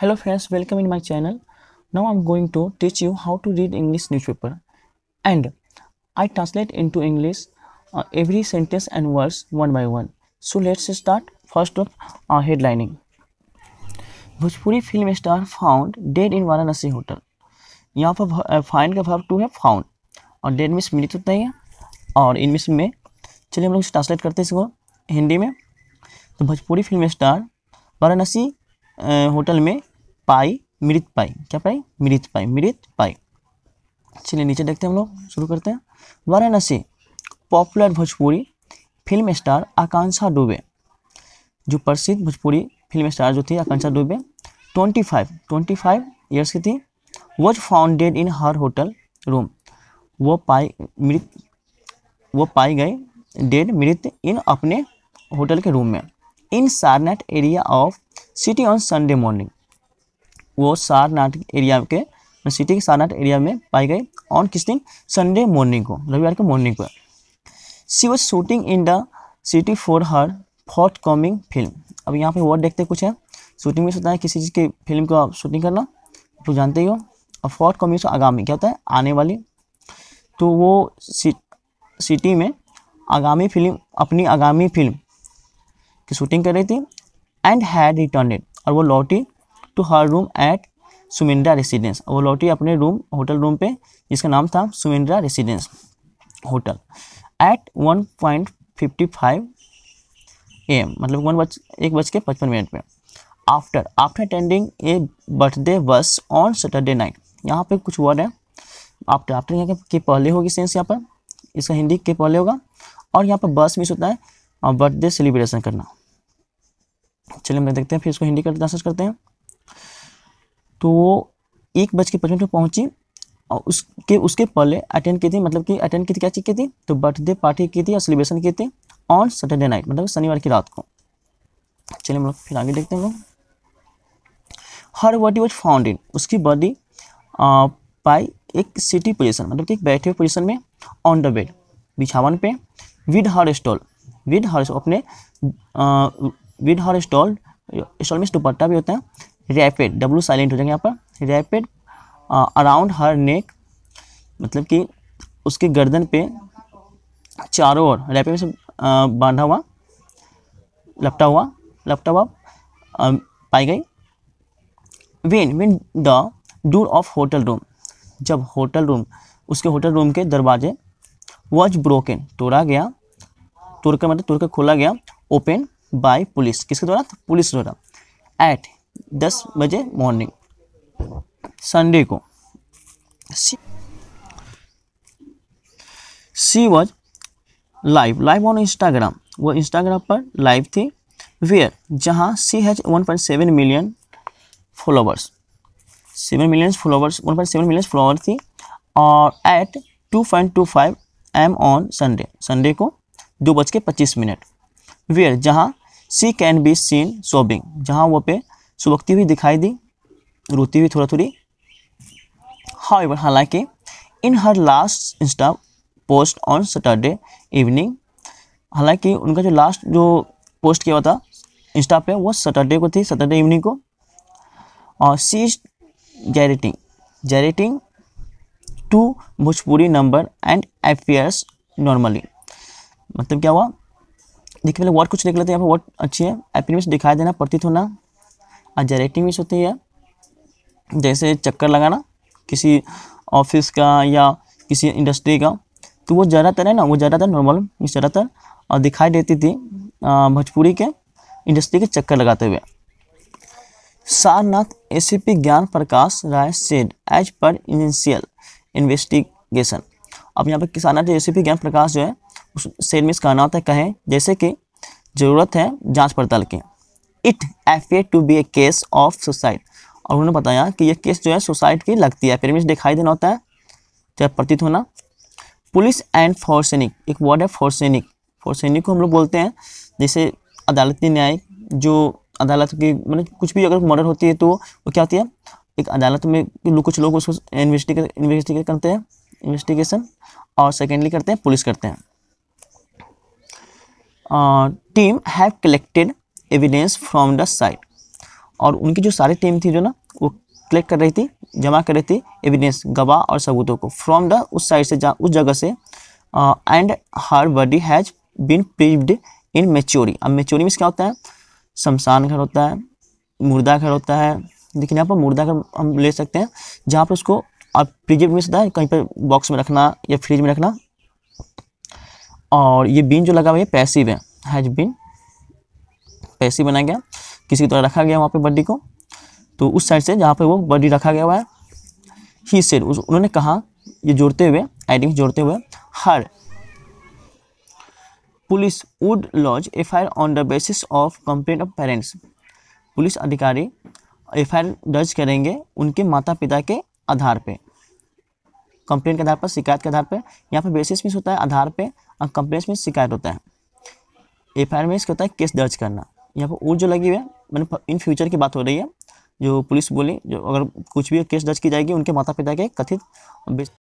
hello friends welcome in my channel now i'm going to teach you how to read english newspaper and i translate into english uh, every sentence and words one by one so let's start first of uh, headlining Bhojpuri film star found dead in Varanasi hotel यहाँ पर find का भाव to है found और dead miss मृत्यु नहीं है और इंग्लिश में चलिए हम लोग ट्रांसलेट करते हैं इसको हिंदी में तो Bhojpuri film star Varanasi hotel में पाई मृत पाई क्या पाई मृत पाई मृत पाई चलिए नीचे देखते हैं हम लोग शुरू करते हैं Varanasi popular Bhojpuri film star Akanksha Dubey जो प्रसिद्ध भोजपुरी फिल्म स्टार जो थी Akanksha Dubey twenty five twenty five years की थी was founded in her hotel room वो पाई मृत वो पाई गई डेड मृत इन अपने होटल के रूम में in Sarnath area of city on Sunday morning वो सारनाथ एरिया के सिटी के सारनाथ एरिया में पाई गई ऑन किस दिन संडे मॉर्निंग को रविवार के मॉर्निंग को she was shooting in the city for her forthcoming film अब यहाँ पे वर्ड देखते हैं कुछ है शूटिंग में होता है किसी चीज़ की फिल्म को शूटिंग करना आप लोग जानते ही हो और फोर्थ कॉमिंग से आगामी क्या होता है आने वाली तो वो सिटी में आगामी फिल्म अपनी आगामी फिल्म की शूटिंग कर रही थी एंड हैड रिटर्नड और वो लौटी to her room at Sumindra residence वो लौटी अपने रूम होटल रूम पे जिसका नाम था Sumindra residence hotel at one point fifty five A M मतलब वन बज एक बज के पचपन मिनट पे after after attending a birthday bash on Saturday night यहाँ पे कुछ वर्ड है आफ्टर आफ्टर यहाँ के पहले होगी सेंस यहाँ पर इसका हिंदी के पहले होगा और यहाँ पर बस मिस होता है और बर्थडे सेलिब्रेशन करना चलिए मैं देखते हैं फिर इसको हिंदी का ट्रांसलेट करते हैं तो एक बज के पचपन पर पहुंची और उसके उसके पहले अटेंड की थी मतलब कि अटेंड की थी क्या चीज़ की थी तो बर्थडे पार्टी की थी और सेलिब्रेशन की थी ऑन सैटरडे नाइट मतलब शनिवार की रात को चलिए हम लोग फिर आगे देखते हैं her body was found in उसकी बॉडी पाई एक सिटी पोजिशन मतलब कि एक बैठे हुए पोजिशन में ऑन द बेड बिछावन पे with her stole with her अपने विद हॉर स्टॉल स्टॉल में दुपट्टा भी होता है रैपिड डब्लू साइलेंट हो जाएगा यहाँ पर रैपिड अराउंड हर नेक मतलब कि उसके गर्दन पे चारों ओर रैपिड से बांधा हुआ लपटा हुआ लपटा हुआ पाई गई when when the door of hotel room जब होटल रूम उसके होटल रूम के दरवाजे वॉज ब्रोकन तोड़ा गया तोड़कर मतलब तुरकर खोला गया ओपन बाय पुलिस किसके द्वारा पुलिस द्वारा एट दस बजे मॉर्निंग संडे को she was live live on Instagram वो इंस्टाग्राम पर लाइव थी वेयर जहाँ she has one point seven million followers seven million followers one point seven million follower थी और at two point two five M on Sunday Sunday को दो बज के पच्चीस मिनट वेयर जहाँ she can be seen sobbing जहाँ वो पे सुबकती हुई दिखाई दी रोती हुई थोड़ा थोड़ी हाउ हालांकि in her last Insta post on Saturday evening हालांकि उनका जो लास्ट जो पोस्ट किया हुआ था इंस्टा पे वो सटरडे को थी सटरडे इवनिंग को और she gyrating gyrating to Bhojpuri number and affairs normally मतलब क्या हुआ देखिए पहले वर्ड कुछ देख लेते हैं यहाँ पर वर्ड अच्छी है एपिनिमिस दिखाई देना प्रतीत होना और जेरेटिमिस होती है जैसे चक्कर लगाना किसी ऑफिस का या किसी इंडस्ट्री का तो वो ज़्यादातर है ना वो ज़्यादातर नॉर्मल ज़्यादातर और दिखाई देती थी भोजपुरी के इंडस्ट्री के चक्कर लगाते हुए Sarnath ACP Gyan Prakash Rai said as per initial investigation अब यहाँ पर सारनाथ एसीपी ज्ञान प्रकाश जो है शेर में इसका होता है कहें जैसे कि ज़रूरत है जांच पड़ताल की it appears to be a case of suicide और उन्होंने बताया कि यह केस जो है सुसाइड की लगती है पिरामिड दिखाई देना होता है जब प्रतीत होना पुलिस एंड फोर्सेनिक एक वर्ड है फोर्सेनिक फोर्सेनिक को हम लोग बोलते हैं जैसे अदालती न्याय जो अदालत की मतलब कुछ भी अगर मर्डर होती है तो वो क्या होती है एक अदालत में कुछ लोग उसको इन्वेस्टिगेट इन्वेस्टिगेट करते हैं इन्वेस्टिगेशन और सेकेंडली करते हैं पुलिस करते हैं team have collected evidence from the site और उनकी जो सारी टीम थी जो ना वो कलेक्ट कर रही थी जमा कर रही थी एविडेंस गवाह और सबूतों को फ्रॉम द उस साइड से उस जगह से and her body has been preserved in mortuary अब मेच्योरी में क्या होता है शमशान घर होता है मुर्दा घर होता है लेकिन यहाँ पर मुर्दा घर हम ले सकते हैं जहाँ पर उसको आप प्रिजर्व में होता है कहीं पर बॉक्स में रखना या फ्रिज में रखना और ये बीन जो लगा हुआ है पैसिव है हैज बीन पैसिव बनाया गया किसी तरह रखा गया वहाँ पे बड्डी को तो उस साइड से जहाँ पे वो बॉडी रखा गया हुआ है ही सेड उन्होंने कहा ये जोड़ते हुए आइडिंग जोड़ते हुए her police would lodge F I R on the basis of complaint of parents police अधिकारी एफ आई आर दर्ज करेंगे उनके माता पिता के आधार पे कंप्लेंट के आधार पर शिकायत के आधार पर यहाँ पर बेसिस मिस होता है आधार पर और कंप्लेंट मीस शिकायत होता है एफ में इसका होता है केस दर्ज करना यहाँ पर वो जो लगी हुई है मैंने मतलब इन फ्यूचर की बात हो रही है जो पुलिस बोली जो अगर कुछ भी केस दर्ज की जाएगी उनके माता पिता के कथित